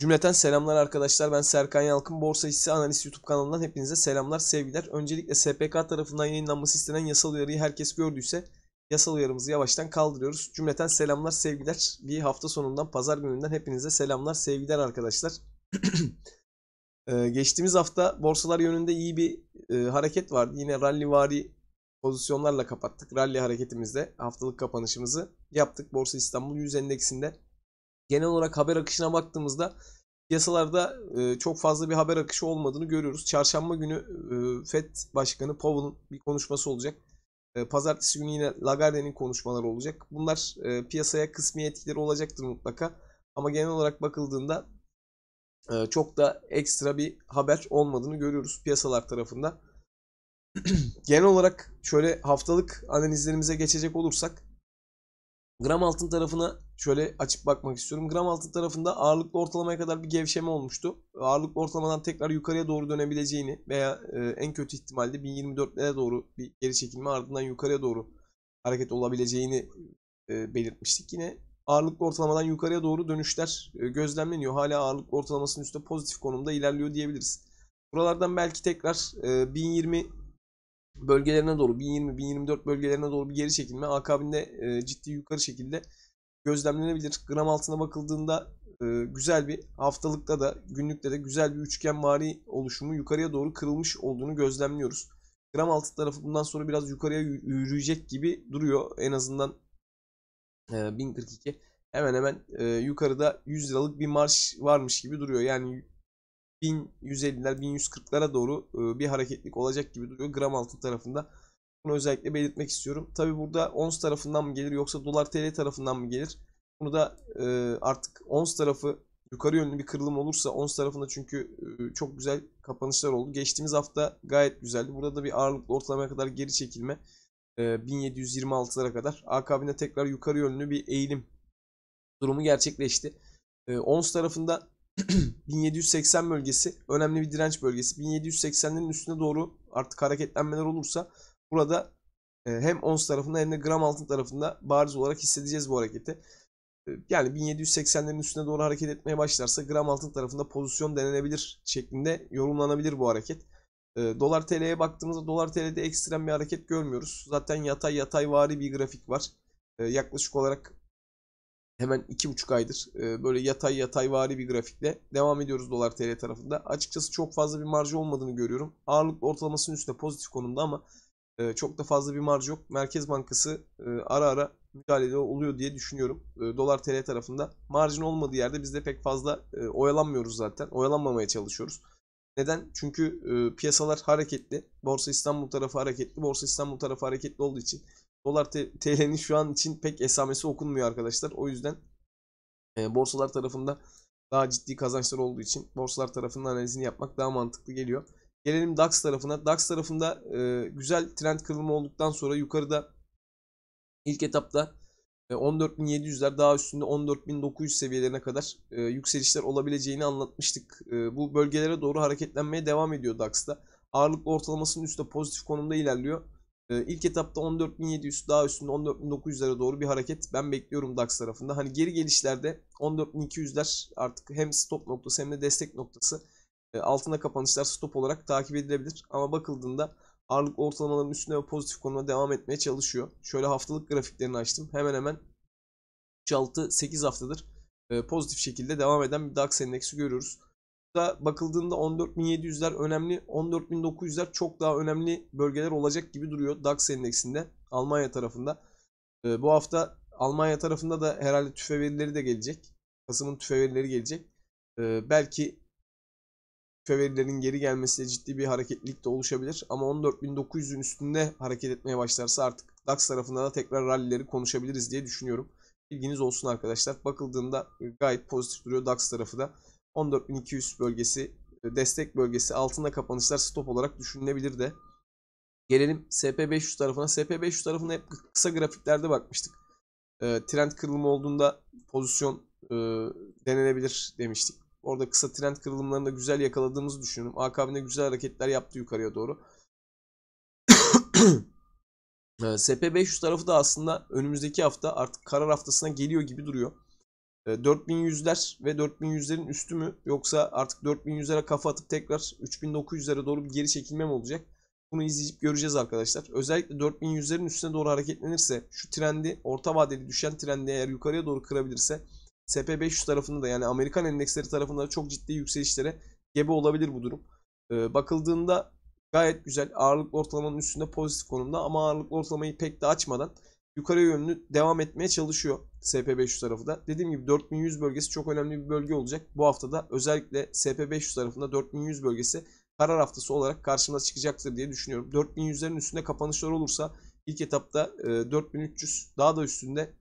Cümleten selamlar arkadaşlar. Ben Serkan Yalkın. Borsa Hissi Analiz YouTube kanalından hepinize selamlar, sevgiler. Öncelikle SPK tarafından yayınlanması istenen yasal uyarıyı herkes gördüyse yasal uyarımızı yavaştan kaldırıyoruz. Cümleten selamlar, sevgiler. Bir hafta sonundan, pazar gününden hepinize selamlar, sevgiler arkadaşlar. ee, geçtiğimiz hafta borsalar yönünde iyi bir e, hareket vardı. Yine rallivari pozisyonlarla kapattık. Rally hareketimizde haftalık kapanışımızı yaptık. Borsa İstanbul 100 endeksinde genel olarak haber akışına baktığımızda piyasalarda e, çok fazla bir haber akışı olmadığını görüyoruz. Çarşamba günü e, FED Başkanı Powell'ın bir konuşması olacak. E, pazartesi günü yine Lagarde'nin konuşmaları olacak. Bunlar e, piyasaya kısmi etkileri olacaktır mutlaka. Ama genel olarak bakıldığında çok da ekstra bir haber olmadığını görüyoruz piyasalar tarafında. genel olarak şöyle haftalık analizlerimize geçecek olursak Gram altın tarafına şöyle açıp bakmak istiyorum. Gram altın tarafında ağırlıklı ortalamaya kadar bir gevşeme olmuştu. Ağırlıklı ortalamadan tekrar yukarıya doğru dönebileceğini veya e, en kötü ihtimalle 1024'lere doğru bir geri çekilme ardından yukarıya doğru hareket olabileceğini e, belirtmiştik. Yine ağırlıklı ortalamadan yukarıya doğru dönüşler e, gözlemleniyor. Hala ağırlıklı ortalamasının üstte pozitif konumda ilerliyor diyebiliriz. Buralardan belki tekrar 1020 bölgelerine doğru 1020-1024 bölgelerine doğru bir geri çekilme akabinde e, ciddi yukarı şekilde gözlemlenebilir. Gram altına bakıldığında e, güzel bir haftalıkta da günlükte de güzel bir üçgen mari oluşumu yukarıya doğru kırılmış olduğunu gözlemliyoruz. Gram altı tarafı bundan sonra biraz yukarıya yürüyecek gibi duruyor. En azından 1042 e, hemen hemen yukarıda 100 liralık bir marş varmış gibi duruyor. Yani 1150'ler 1140'lara doğru e, bir hareketlik olacak gibi duruyor gram altın tarafında. Bunu özellikle belirtmek istiyorum. Tabi burada ons tarafından mı gelir yoksa dolar tl tarafından mı gelir? Bunu da e, artık ons tarafı yukarı yönlü bir kırılım olursa ons tarafında çünkü e, çok güzel kapanışlar oldu. Geçtiğimiz hafta gayet güzeldi. Burada da bir ağırlıklı ortalamaya kadar geri çekilme. 1726'lara kadar. Akabinde tekrar yukarı yönlü bir eğilim durumu gerçekleşti. Ons tarafında 1780 bölgesi önemli bir direnç bölgesi. 1780'lerin üstüne doğru artık hareketlenmeler olursa burada e, hem ons tarafında hem de gram altın tarafında bariz olarak hissedeceğiz bu hareketi. E, yani 1780'lerin üstüne doğru hareket etmeye başlarsa gram altın tarafında pozisyon denenebilir şeklinde yorumlanabilir bu hareket. E, dolar TL'ye baktığımızda dolar TL'de ekstrem bir hareket görmüyoruz. Zaten yatay yatayvari bir grafik var. Yaklaşık olarak hemen iki buçuk aydır e, böyle yatay yatay vari bir grafikle devam ediyoruz dolar tl tarafında. Açıkçası çok fazla bir marjı olmadığını görüyorum. Ağırlık ortalamasının üstünde pozitif konumda ama e, çok da fazla bir marj yok. Merkez Bankası e, ara ara müdahalede oluyor diye düşünüyorum. Dolar TL tarafında marjin olmadığı yerde biz de pek fazla oyalanmıyoruz zaten. Oyalanmamaya çalışıyoruz. Neden? Çünkü piyasalar hareketli. Borsa İstanbul tarafı hareketli. Borsa İstanbul tarafı hareketli olduğu için Dolar TL'nin şu an için pek esamesi okunmuyor arkadaşlar. O yüzden e, borsalar tarafında daha ciddi kazançlar olduğu için borsalar tarafının analizini yapmak daha mantıklı geliyor. Gelelim DAX tarafına. DAX tarafında e, güzel trend kırılımı olduktan sonra yukarıda ilk etapta e, 14.700'ler daha üstünde 14.900 seviyelerine kadar e, yükselişler olabileceğini anlatmıştık. E, bu bölgelere doğru hareketlenmeye devam ediyor DAX'da. Ağırlık ortalamasının üstte pozitif konumda ilerliyor. Ee, ilk etapta 14.700 daha üstünde 14.900'lere doğru bir hareket ben bekliyorum DAX tarafında. Hani geri gelişlerde 14.200'ler artık hem stop noktası hem de destek noktası e, altında kapanışlar stop olarak takip edilebilir. Ama bakıldığında ağırlık ortalamaların üstüne ve pozitif konuma devam etmeye çalışıyor. Şöyle haftalık grafiklerini açtım. Hemen hemen 3-6-8 haftadır e, pozitif şekilde devam eden bir DAX endeksi görüyoruz da bakıldığında 14.700'ler önemli, 14.900'ler çok daha önemli bölgeler olacak gibi duruyor DAX endeksinde Almanya tarafında. Ee, bu hafta Almanya tarafında da herhalde tüfe verileri de gelecek. Kasım'ın tüfe verileri gelecek. Ee, belki tüfe verilerin geri gelmesiyle ciddi bir hareketlilik de oluşabilir. Ama 14.900'ün üstünde hareket etmeye başlarsa artık DAX tarafında da tekrar rallileri konuşabiliriz diye düşünüyorum. Bilginiz olsun arkadaşlar. Bakıldığında gayet pozitif duruyor DAX tarafı da. 14.200 bölgesi e, destek bölgesi altında kapanışlar stop olarak düşünülebilir de. Gelelim SP500 tarafına. SP500 tarafına hep kısa grafiklerde bakmıştık. E, trend kırılımı olduğunda pozisyon e, denenebilir demiştik. Orada kısa trend kırılımlarında güzel yakaladığımızı düşünüyorum. Akabinde güzel hareketler yaptı yukarıya doğru. SP500 e, tarafı da aslında önümüzdeki hafta artık karar haftasına geliyor gibi duruyor. 4100'ler e, ve 4100'lerin üstü mü yoksa artık 4100'lere kafa atıp tekrar 3900'lere doğru bir geri çekilme mi olacak? Bunu izleyip göreceğiz arkadaşlar. Özellikle 4100'lerin üstüne doğru hareketlenirse şu trendi orta vadeli düşen trendi eğer yukarıya doğru kırabilirse SP500 tarafında da yani Amerikan endeksleri tarafında çok ciddi yükselişlere gebe olabilir bu durum. E, bakıldığında gayet güzel ağırlık ortalamanın üstünde pozitif konumda ama ağırlık ortalamayı pek de açmadan yukarı yönlü devam etmeye çalışıyor SP500 tarafı da. Dediğim gibi 4100 bölgesi çok önemli bir bölge olacak. Bu haftada özellikle SP500 tarafında 4100 bölgesi karar haftası olarak karşımıza çıkacaktır diye düşünüyorum. 4100'lerin üstünde kapanışlar olursa ilk etapta 4300 e, daha da üstünde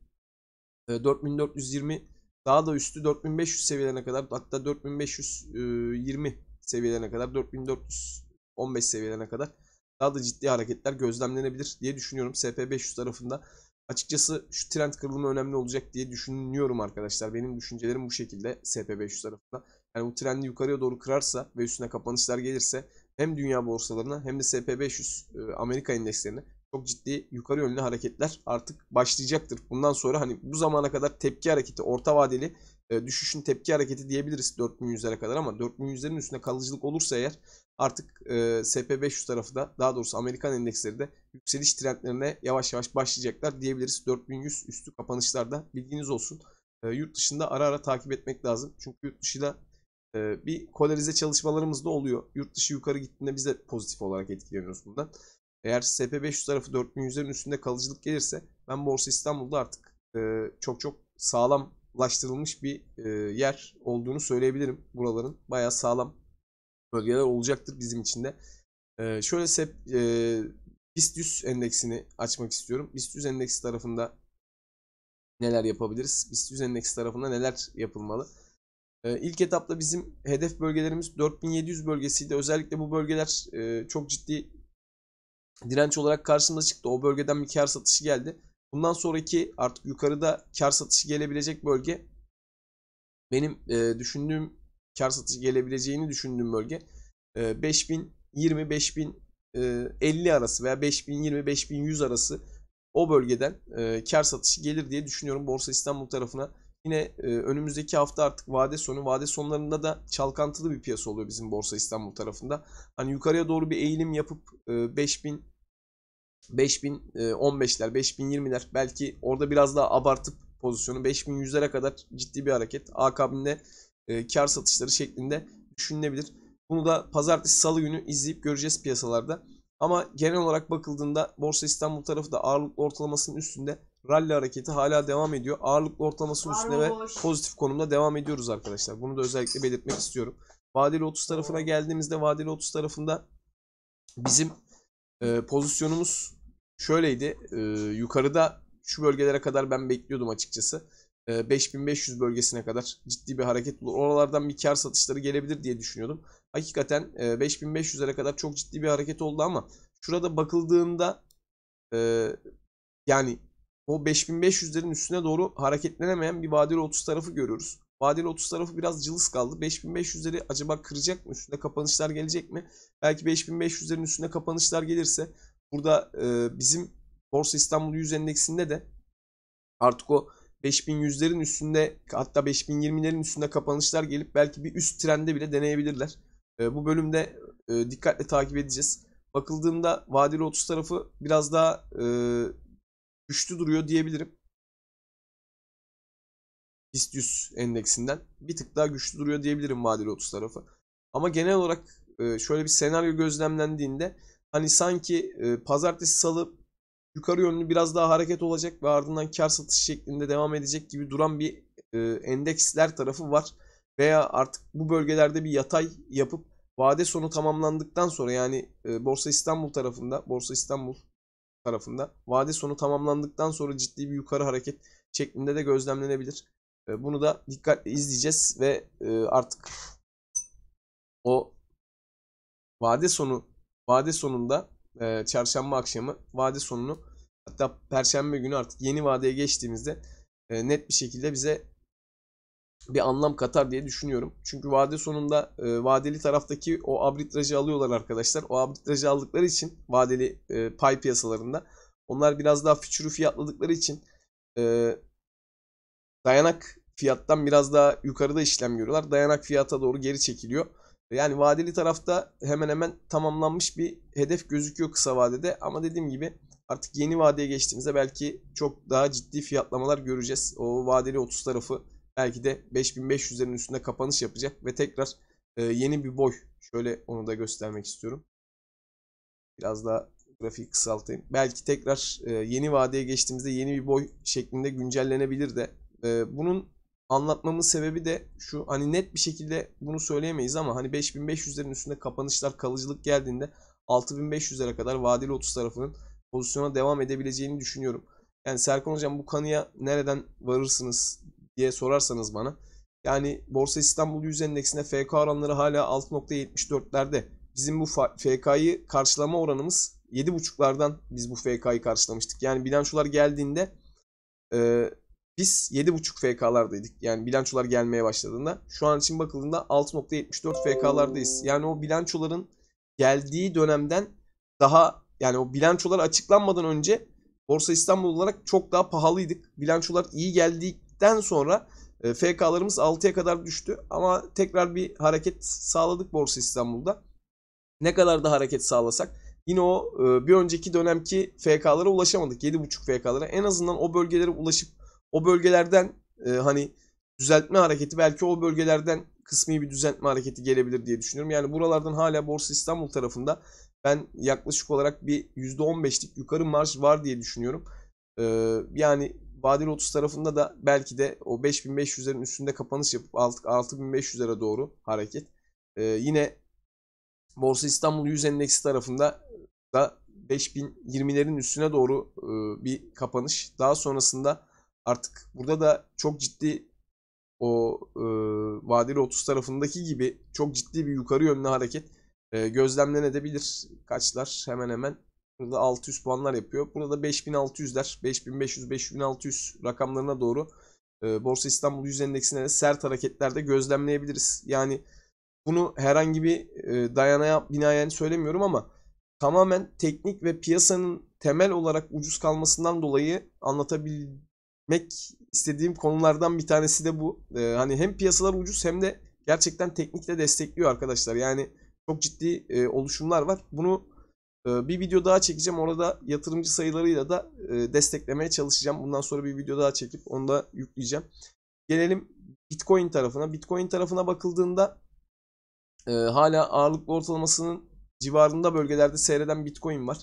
4420 e, daha da üstü 4500 seviyelerine kadar hatta 4520 e, seviyelerine kadar 4415 seviyelerine kadar daha da ciddi hareketler gözlemlenebilir diye düşünüyorum SP500 tarafında. Açıkçası şu trend kırılımı önemli olacak diye düşünüyorum arkadaşlar. Benim düşüncelerim bu şekilde SP500 tarafında. Yani bu trendi yukarıya doğru kırarsa ve üstüne kapanışlar gelirse hem dünya borsalarına hem de SP500 e, Amerika endekslerine çok ciddi yukarı yönlü hareketler artık başlayacaktır. Bundan sonra hani bu zamana kadar tepki hareketi orta vadeli e, düşüşün tepki hareketi diyebiliriz 4100'lere kadar ama 4100'lerin üstüne kalıcılık olursa eğer artık e, SP500 tarafı da daha doğrusu Amerikan endeksleri de yükseliş trendlerine yavaş yavaş başlayacaklar diyebiliriz. 4100 üstü kapanışlarda bilginiz olsun. E, yurt dışında ara ara takip etmek lazım. Çünkü yurt dışıyla e, bir kolarize çalışmalarımız da oluyor. Yurt dışı yukarı gittiğinde biz de pozitif olarak etkileniyoruz bundan. Eğer SP500 tarafı 4100'lerin üstünde kalıcılık gelirse ben Borsa İstanbul'da artık e, çok çok sağlam ulaştırılmış bir e, yer olduğunu söyleyebilirim. Buraların bayağı sağlam bölgeler olacaktır bizim için de. E, şöyle sep, e, BIST 100 endeksini açmak istiyorum. BIST 100 endeksi tarafında neler yapabiliriz? BIST 100 endeksi tarafında neler yapılmalı? E, ilk etapta bizim hedef bölgelerimiz 4700 bölgesiydi. Özellikle bu bölgeler e, çok ciddi direnç olarak karşımıza çıktı. O bölgeden bir kar satışı geldi. Bundan sonraki artık yukarıda kar satışı gelebilecek bölge benim e, düşündüğüm kar satışı gelebileceğini düşündüğüm bölge e, 5020 5050 e, arası veya 5020 5100 arası o bölgeden e, kar satışı gelir diye düşünüyorum Borsa İstanbul tarafına. Yine e, önümüzdeki hafta artık vade sonu. Vade sonlarında da çalkantılı bir piyasa oluyor bizim Borsa İstanbul tarafında. Hani yukarıya doğru bir eğilim yapıp e, 5000 5015'ler, e, 5020'ler belki orada biraz daha abartıp pozisyonu 5100'lere kadar ciddi bir hareket. Akabinde e, kar satışları şeklinde düşünülebilir. Bunu da pazartesi salı günü izleyip göreceğiz piyasalarda. Ama genel olarak bakıldığında Borsa İstanbul tarafı da ağırlıklı ortalamasının üstünde rally hareketi hala devam ediyor. Ağırlıklı ortalamasının üstünde ve pozitif konumda devam ediyoruz arkadaşlar. Bunu da özellikle belirtmek istiyorum. Vadeli 30 tarafına geldiğimizde vadeli 30 tarafında bizim e, pozisyonumuz şöyleydi. E, yukarıda şu bölgelere kadar ben bekliyordum açıkçası. E, ee, 5500 bölgesine kadar ciddi bir hareket olur. Oralardan bir kar satışları gelebilir diye düşünüyordum. Hakikaten e, 5500'lere kadar çok ciddi bir hareket oldu ama şurada bakıldığında e, yani o 5500'lerin üstüne doğru hareketlenemeyen bir vadeli 30 tarafı görüyoruz. Vadeli 30 tarafı biraz cılız kaldı. 5500'leri acaba kıracak mı? Üstüne kapanışlar gelecek mi? Belki 5500'lerin üstüne kapanışlar gelirse burada e, bizim Borsa İstanbul 100 endeksinde de artık o 5100'lerin üstünde hatta 5020'lerin üstünde kapanışlar gelip belki bir üst trende bile deneyebilirler. E, bu bölümde e, dikkatle takip edeceğiz. Bakıldığında vadeli 30 tarafı biraz daha e, güçlü duruyor diyebilirim. BIST 100 endeksinden bir tık daha güçlü duruyor diyebilirim vadeli 30 tarafı. Ama genel olarak e, şöyle bir senaryo gözlemlendiğinde hani sanki e, pazartesi salı yukarı yönlü biraz daha hareket olacak ve ardından kar satış şeklinde devam edecek gibi duran bir e, endeksler tarafı var. Veya artık bu bölgelerde bir yatay yapıp vade sonu tamamlandıktan sonra yani Borsa İstanbul tarafında, Borsa İstanbul tarafında vade sonu tamamlandıktan sonra ciddi bir yukarı hareket şeklinde de gözlemlenebilir. Ee, bunu da dikkatle izleyeceğiz ve e, artık o vade sonu vade sonunda e, çarşamba akşamı vade sonunu hatta perşembe günü artık yeni vadeye geçtiğimizde e, net bir şekilde bize bir anlam katar diye düşünüyorum. Çünkü vade sonunda e, vadeli taraftaki o arbitrajı alıyorlar arkadaşlar. O arbitrajı aldıkları için vadeli e, pay piyasalarında onlar biraz daha fütürü fiyatladıkları için e, dayanak fiyattan biraz daha yukarıda işlem görüyorlar. Dayanak fiyata doğru geri çekiliyor. Yani vadeli tarafta hemen hemen tamamlanmış bir hedef gözüküyor kısa vadede. Ama dediğim gibi artık yeni vadeye geçtiğimizde belki çok daha ciddi fiyatlamalar göreceğiz. O vadeli 30 tarafı belki de 5500'lerin üstünde kapanış yapacak ve tekrar e, yeni bir boy. Şöyle onu da göstermek istiyorum. Biraz daha grafiği kısaltayım. Belki tekrar e, yeni vadeye geçtiğimizde yeni bir boy şeklinde güncellenebilir de e, bunun anlatmamın sebebi de şu hani net bir şekilde bunu söyleyemeyiz ama hani 5500'lerin üstünde kapanışlar kalıcılık geldiğinde 6500'lere kadar vadeli 30 tarafının pozisyona devam edebileceğini düşünüyorum. Yani Serkan hocam bu kanıya nereden varırsınız diye sorarsanız bana. Yani Borsa İstanbul 100 endeksinde FK oranları hala 6.74'lerde. Bizim bu FK'yı karşılama oranımız 7.5'lardan biz bu FK'yı karşılamıştık. Yani bilançolar geldiğinde biz 7.5 FK'lardaydık. Yani bilançolar gelmeye başladığında. Şu an için bakıldığında 6.74 FK'lardayız. Yani o bilançoların geldiği dönemden daha yani o bilançolar açıklanmadan önce Borsa İstanbul olarak çok daha pahalıydık. Bilançolar iyi geldikten sonra e, FK'larımız 6'ya kadar düştü ama tekrar bir hareket sağladık Borsa İstanbul'da. Ne kadar da hareket sağlasak yine o e, bir önceki dönemki FK'lara ulaşamadık. 7.5 FK'lara en azından o bölgelere ulaşıp o bölgelerden e, hani düzeltme hareketi belki o bölgelerden kısmi bir düzeltme hareketi gelebilir diye düşünüyorum. Yani buralardan hala Borsa İstanbul tarafında ben yaklaşık olarak bir %15'lik yukarı marş var diye düşünüyorum. E, yani Vadeli 30 tarafında da belki de o 5500'lerin üstünde kapanış yapıp 6500'lere doğru hareket. E, yine Borsa İstanbul 100 endeksi tarafında da 5020'lerin üstüne doğru e, bir kapanış. Daha sonrasında artık burada da çok ciddi o e, vadeli 30 tarafındaki gibi çok ciddi bir yukarı yönlü hareket e, gözlemlenebilir. Kaçlar hemen hemen burada 600 puanlar yapıyor. Burada da 5600'ler 5500 5600 rakamlarına doğru e, Borsa İstanbul Yüz Endeksine de sert hareketlerde gözlemleyebiliriz. Yani bunu herhangi bir e, dayanaya binayen söylemiyorum ama tamamen teknik ve piyasanın temel olarak ucuz kalmasından dolayı anlatabildiğim değinmek istediğim konulardan bir tanesi de bu. Ee, hani hem piyasalar ucuz hem de gerçekten teknikle destekliyor arkadaşlar. Yani çok ciddi e, oluşumlar var. Bunu e, bir video daha çekeceğim. Orada yatırımcı sayılarıyla da e, desteklemeye çalışacağım. Bundan sonra bir video daha çekip onu da yükleyeceğim. Gelelim Bitcoin tarafına. Bitcoin tarafına bakıldığında e, hala ağırlıklı ortalamasının civarında bölgelerde seyreden Bitcoin var.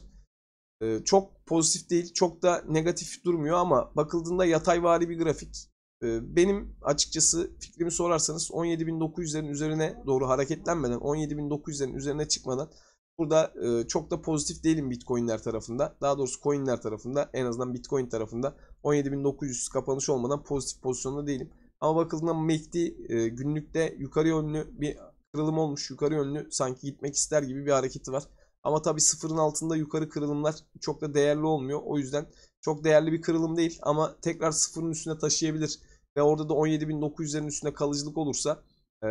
Ee, çok pozitif değil, çok da negatif durmuyor ama bakıldığında yatayvari bir grafik. Ee, benim açıkçası fikrimi sorarsanız 17.900'lerin üzerine doğru hareketlenmeden, 17.900'lerin üzerine çıkmadan burada e, çok da pozitif değilim Bitcoin'ler tarafında. Daha doğrusu coin'ler tarafında, en azından Bitcoin tarafında 17.900 kapanış olmadan pozitif pozisyonda değilim. Ama bakıldığında MACD e e, günlükte yukarı yönlü bir kırılım olmuş. Yukarı yönlü sanki gitmek ister gibi bir hareketi var. Ama tabii sıfırın altında yukarı kırılımlar çok da değerli olmuyor. O yüzden çok değerli bir kırılım değil ama tekrar sıfırın üstüne taşıyabilir. Ve orada da 17.900'lerin üstünde kalıcılık olursa e,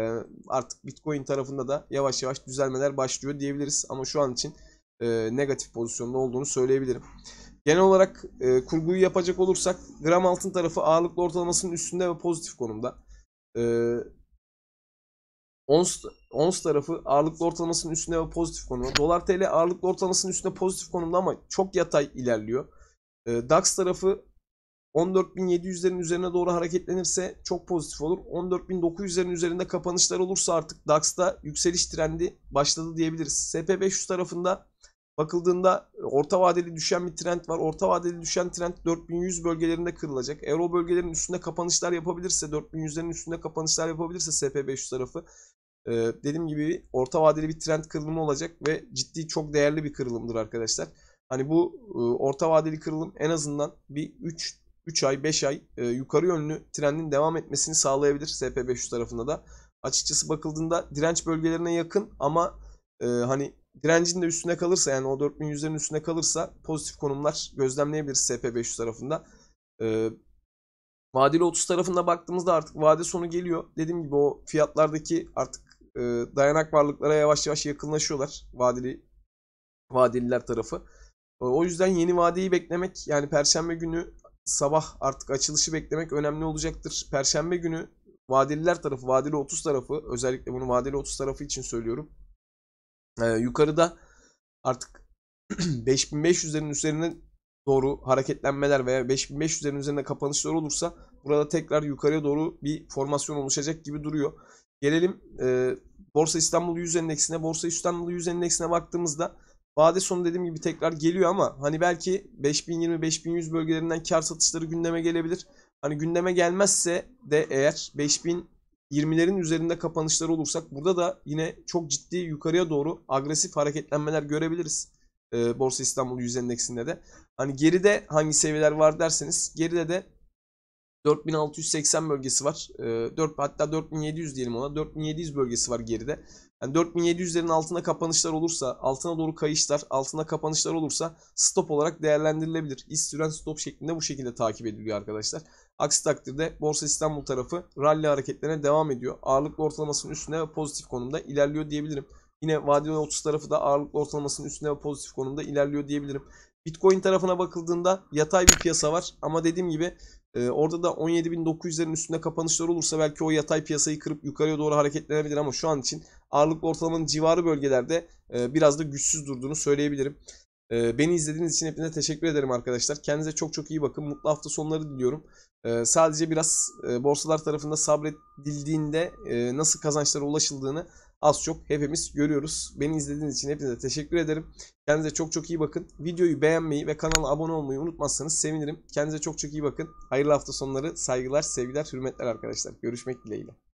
artık Bitcoin tarafında da yavaş yavaş düzelmeler başlıyor diyebiliriz. Ama şu an için e, negatif pozisyonda olduğunu söyleyebilirim. Genel olarak e, kurguyu yapacak olursak gram altın tarafı ağırlıklı ortalamasının üstünde ve pozitif konumda. Ons, ons tarafı ağırlıklı ortalamasının üstünde ve pozitif konumda. Dolar TL ağırlıklı ortalamasının üstünde pozitif konumda ama çok yatay ilerliyor. E, DAX tarafı 14.700'lerin üzerine doğru hareketlenirse çok pozitif olur. 14.900'lerin üzerinde kapanışlar olursa artık DAX'ta yükseliş trendi başladı diyebiliriz. SP500 tarafında bakıldığında orta vadeli düşen bir trend var. Orta vadeli düşen trend 4100 bölgelerinde kırılacak. Euro bölgelerinin üstünde kapanışlar yapabilirse, 4100'lerin üstünde kapanışlar yapabilirse SP500 tarafı ee, dediğim gibi orta vadeli bir trend kırılımı olacak ve ciddi çok değerli bir kırılımdır arkadaşlar. Hani bu e, orta vadeli kırılım en azından bir 3 3 ay 5 ay e, yukarı yönlü trendin devam etmesini sağlayabilir SP500 tarafında da. Açıkçası bakıldığında direnç bölgelerine yakın ama e, hani direncin de üstüne kalırsa yani o 4100'lerin üstüne kalırsa pozitif konumlar gözlemleyebiliriz SP500 tarafında. E, vadeli 30 tarafında baktığımızda artık vade sonu geliyor. Dediğim gibi o fiyatlardaki artık e, dayanak varlıklara yavaş yavaş yakınlaşıyorlar vadili vadililer tarafı. E, o yüzden yeni vadeyi beklemek yani perşembe günü sabah artık açılışı beklemek önemli olacaktır. Perşembe günü vadeliler tarafı, vadili 30 tarafı özellikle bunu vadili 30 tarafı için söylüyorum. E, yukarıda artık 5500'lerin üzerine doğru hareketlenmeler veya 5500'lerin üzerinde kapanışlar olursa burada tekrar yukarıya doğru bir formasyon oluşacak gibi duruyor. Gelelim e, Borsa İstanbul 100 endeksine. Borsa İstanbul 100 endeksine baktığımızda vade sonu dediğim gibi tekrar geliyor ama hani belki 5020-5100 bölgelerinden kar satışları gündeme gelebilir. Hani gündeme gelmezse de eğer 5020'lerin üzerinde kapanışlar olursak burada da yine çok ciddi yukarıya doğru agresif hareketlenmeler görebiliriz. E, Borsa İstanbul 100 endeksinde de. Hani geride hangi seviyeler var derseniz geride de 4680 bölgesi var. E, ee, 4 hatta 4700 diyelim ona. 4700 bölgesi var geride. Yani 4700'lerin altına kapanışlar olursa, altına doğru kayışlar, altına kapanışlar olursa stop olarak değerlendirilebilir. İstiren stop şeklinde bu şekilde takip ediliyor arkadaşlar. Aksi takdirde Borsa İstanbul tarafı rally hareketlerine devam ediyor. Ağırlıklı ortalamasının üstüne ve pozitif konumda ilerliyor diyebilirim. Yine vadeli 30 tarafı da ağırlıklı ortalamasının üstüne ve pozitif konumda ilerliyor diyebilirim. Bitcoin tarafına bakıldığında yatay bir piyasa var ama dediğim gibi e, orada da 17.900'lerin üstünde kapanışlar olursa belki o yatay piyasayı kırıp yukarıya doğru hareketlenebilir ama şu an için ağırlıklı ortalamanın civarı bölgelerde e, biraz da güçsüz durduğunu söyleyebilirim. E, beni izlediğiniz için hepinize teşekkür ederim arkadaşlar. Kendinize çok çok iyi bakın. Mutlu hafta sonları diliyorum. E, sadece biraz e, borsalar tarafında sabredildiğinde e, nasıl kazançlara ulaşıldığını az çok hepimiz görüyoruz. Beni izlediğiniz için hepinize teşekkür ederim. Kendinize çok çok iyi bakın. Videoyu beğenmeyi ve kanala abone olmayı unutmazsanız sevinirim. Kendinize çok çok iyi bakın. Hayırlı hafta sonları, saygılar, sevgiler, hürmetler arkadaşlar. Görüşmek dileğiyle.